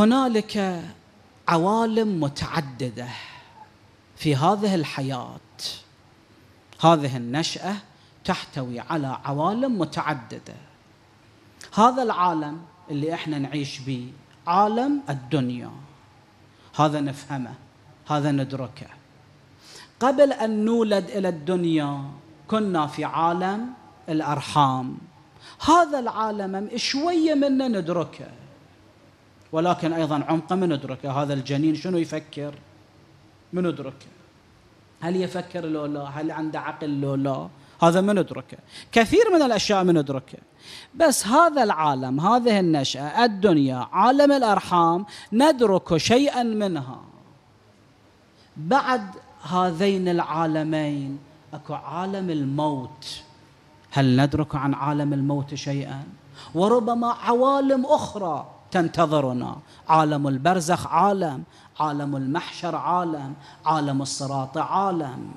هنالك عوالم متعدده في هذه الحياه هذه النشاه تحتوي على عوالم متعدده هذا العالم اللي احنا نعيش به عالم الدنيا هذا نفهمه هذا ندركه قبل ان نولد الى الدنيا كنا في عالم الارحام هذا العالم شويه منا ندركه ولكن أيضا عمقه من ندركه هذا الجنين شنو يفكر من ندركه هل يفكر لو لا هل عنده عقل لو لا هذا من ندركه كثير من الأشياء من ندركه بس هذا العالم هذه النشأة الدنيا عالم الأرحام ندرك شيئا منها بعد هذين العالمين اكو عالم الموت هل ندرك عن عالم الموت شيئا وربما عوالم اخرى تنتظرنا عالم البرزخ عالم عالم المحشر عالم عالم الصراط عالم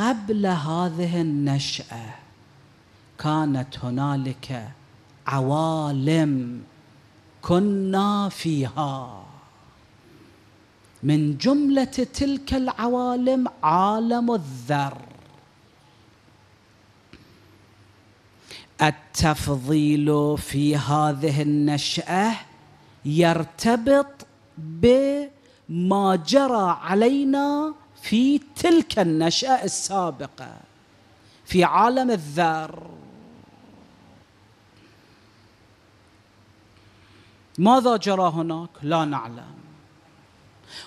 قبل هذه النشأة كانت هنالك عوالم كنا فيها من جملة تلك العوالم عالم الذر التفضيل في هذه النشأة يرتبط بما جرى علينا في تلك النشأة السابقة في عالم الذر ماذا جرى هناك؟ لا نعلم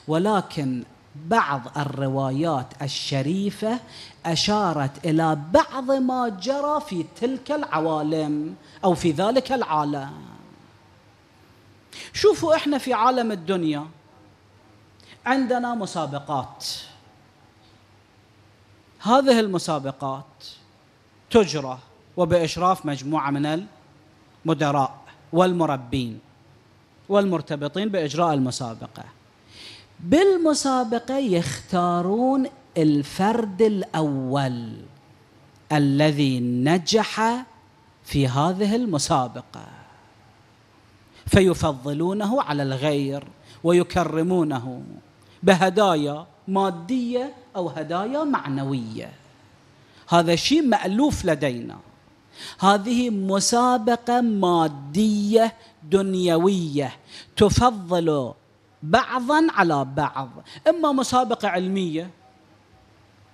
ولكن بعض الروايات الشريفة أشارت إلى بعض ما جرى في تلك العوالم أو في ذلك العالم شوفوا إحنا في عالم الدنيا عندنا مسابقات هذه المسابقات تجرى وباشراف مجموعه من المدراء والمربين والمرتبطين باجراء المسابقه بالمسابقه يختارون الفرد الاول الذي نجح في هذه المسابقه فيفضلونه على الغير ويكرمونه بهدايا ماديه او هدايا معنويه هذا شيء مالوف لدينا هذه مسابقه ماديه دنيويه تفضل بعضا على بعض اما مسابقه علميه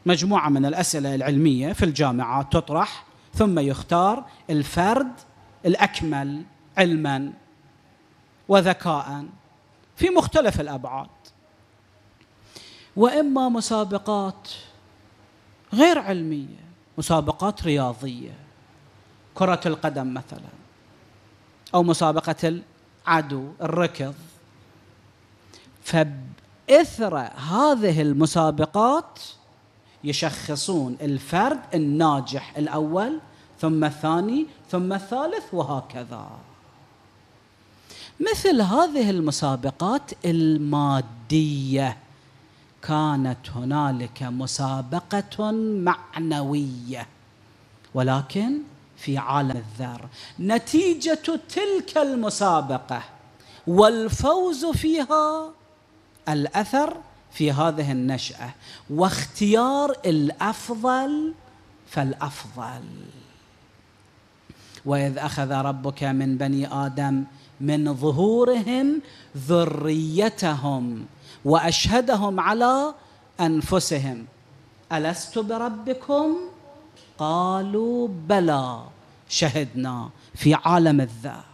مجموعه من الاسئله العلميه في الجامعات تطرح ثم يختار الفرد الاكمل علما وذكاء في مختلف الابعاد واما مسابقات غير علميه مسابقات رياضيه كره القدم مثلا او مسابقه العدو الركض فباثر هذه المسابقات يشخصون الفرد الناجح الاول ثم الثاني ثم الثالث وهكذا مثل هذه المسابقات الماديه كانت هنالك مسابقه معنويه ولكن في عالم الذر نتيجه تلك المسابقه والفوز فيها الاثر في هذه النشاه واختيار الافضل فالافضل واذ اخذ ربك من بني ادم من ظهورهم ذريتهم واشهدهم على انفسهم الست بربكم قالوا بلى شهدنا في عالم الذات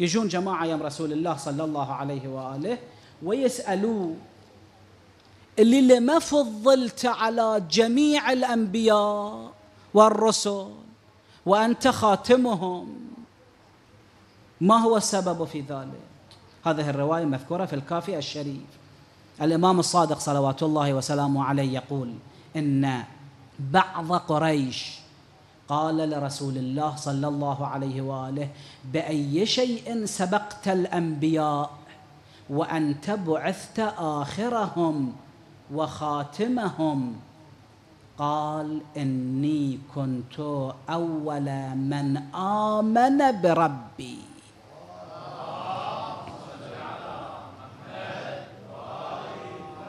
يجون جماعة يوم رسول الله صلى الله عليه وآله ويسألوه اللي لما فضلت على جميع الأنبياء والرسل وأنت خاتمهم ما هو السبب في ذلك هذه الرواية مذكورة في الكافي الشريف الإمام الصادق صلوات الله وسلامه عليه يقول إن بعض قريش قال لرسول الله صلى الله عليه واله باي شيء سبقت الانبياء وانت بعثت اخرهم وخاتمهم قال اني كنت اول من امن بربي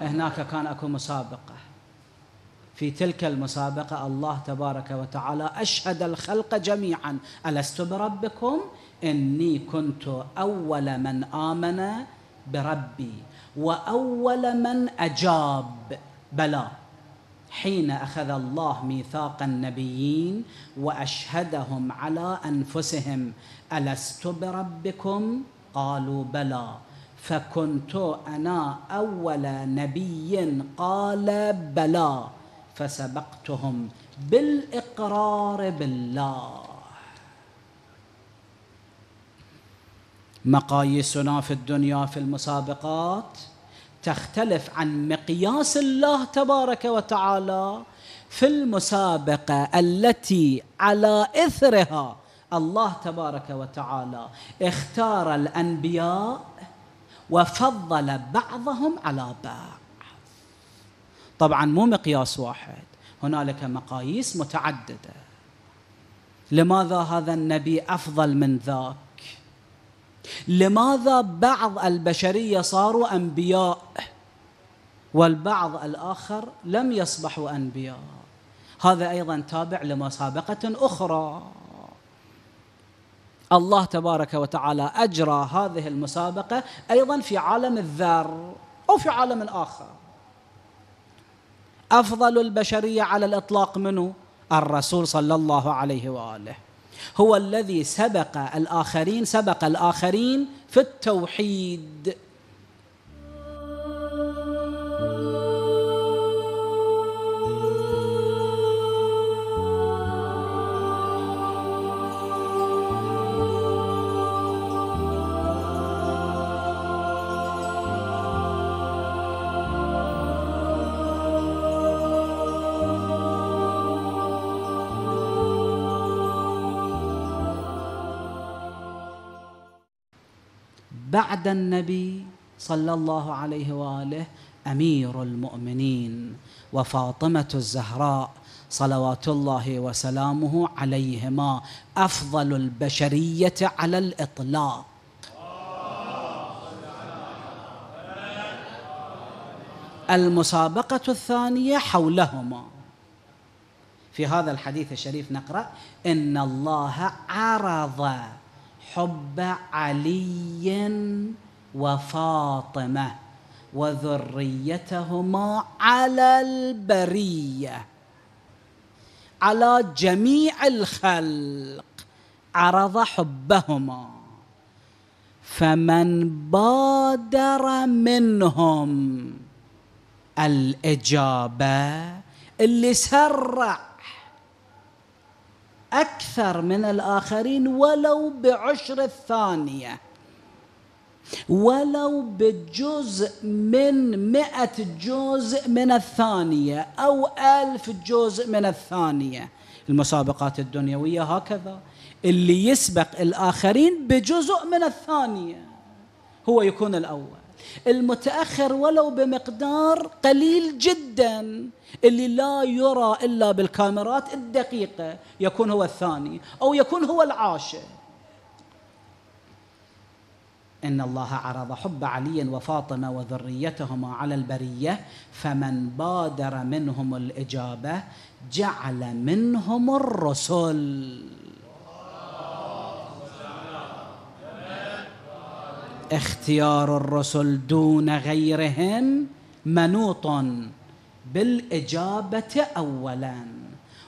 هناك كان اكو مسابقه في تلك المسابقة الله تبارك وتعالى أشهد الخلق جميعا ألست بربكم إني كنت أول من آمن بربي وأول من أجاب بلى حين أخذ الله ميثاق النبيين وأشهدهم على أنفسهم ألست بربكم قالوا بلى فكنت أنا أول نبي قال بلى فسبقتهم بالاقرار بالله مقاييسنا في الدنيا في المسابقات تختلف عن مقياس الله تبارك وتعالى في المسابقه التي على اثرها الله تبارك وتعالى اختار الانبياء وفضل بعضهم على بعض طبعا مو مقياس واحد هنالك مقاييس متعدده لماذا هذا النبي افضل من ذاك لماذا بعض البشريه صاروا انبياء والبعض الاخر لم يصبحوا انبياء هذا ايضا تابع لمسابقه اخرى الله تبارك وتعالى اجرى هذه المسابقه ايضا في عالم الذر او في عالم اخر أفضل البشرية على الإطلاق منه الرسول صلى الله عليه وآله هو الذي سبق الآخرين سبق الآخرين في التوحيد بعد النبي صلى الله عليه واله امير المؤمنين وفاطمه الزهراء صلوات الله وسلامه عليهما افضل البشريه على الاطلاق المسابقه الثانيه حولهما في هذا الحديث الشريف نقرا ان الله عرض حب علي وفاطمه وذريتهما على البريه على جميع الخلق عرض حبهما فمن بادر منهم الاجابه اللي سرع أكثر من الآخرين ولو بعشر الثانية ولو بجزء من مئة جزء من الثانية أو ألف جزء من الثانية المسابقات الدنيوية هكذا اللي يسبق الآخرين بجزء من الثانية هو يكون الأول المتأخر ولو بمقدار قليل جدا اللي لا يرى إلا بالكاميرات الدقيقة يكون هو الثاني أو يكون هو العاشر إن الله عرض حب علي وفاطمة وذريتهما على البرية فمن بادر منهم الإجابة جعل منهم الرسل اختيار الرسل دون غيرهم منوط بالاجابه اولا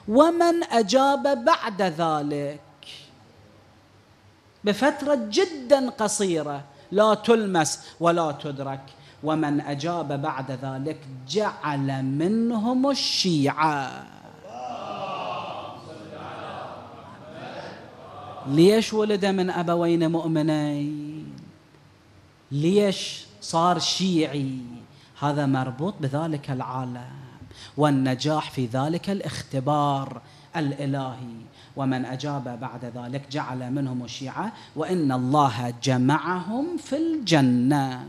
ومن اجاب بعد ذلك بفتره جدا قصيره لا تلمس ولا تدرك ومن اجاب بعد ذلك جعل منهم الشيعه ليش ولد من ابوين مؤمنين ليش صار شيعي هذا مربوط بذلك العالم والنجاح في ذلك الاختبار الالهي ومن اجاب بعد ذلك جعل منهم الشيعه وان الله جمعهم في الجنه